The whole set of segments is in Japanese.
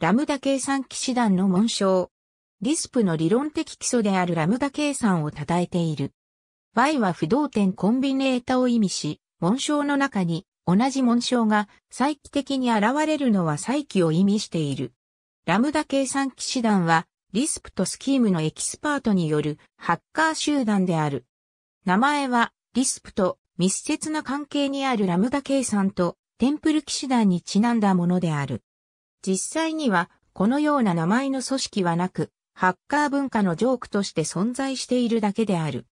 ラムダ計算騎士団の紋章。リスプの理論的基礎であるラムダ計算を称えている。Y は不動点コンビネータを意味し、紋章の中に同じ紋章が再帰的に現れるのは再帰を意味している。ラムダ計算騎士団は、リスプとスキームのエキスパートによるハッカー集団である。名前は、リスプと密接な関係にあるラムダ計算とテンプル騎士団にちなんだものである。実際には、このような名前の組織はなく、ハッカー文化のジョークとして存在しているだけである。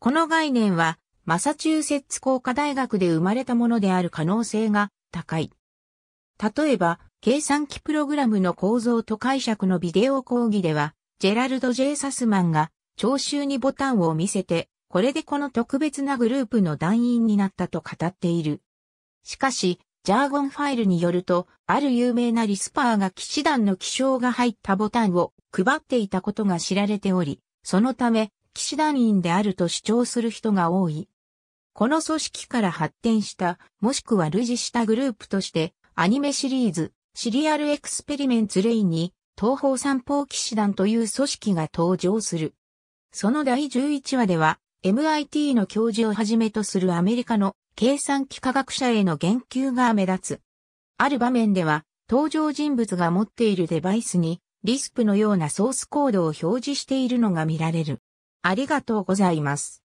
この概念は、マサチューセッツ工科大学で生まれたものである可能性が高い。例えば、計算機プログラムの構造と解釈のビデオ講義では、ジェラルド・ジェイサスマンが聴衆にボタンを見せて、これでこの特別なグループの団員になったと語っている。しかし、ジャーゴンファイルによると、ある有名なリスパーが騎士団の気象が入ったボタンを配っていたことが知られており、そのため、騎士団員であると主張する人が多い。この組織から発展した、もしくは類似したグループとして、アニメシリーズ、シリアルエクスペリメンツレイに、東方三方騎士団という組織が登場する。その第11話では、MIT の教授をはじめとするアメリカの計算機科学者への言及が目立つ。ある場面では、登場人物が持っているデバイスに、リスプのようなソースコードを表示しているのが見られる。ありがとうございます。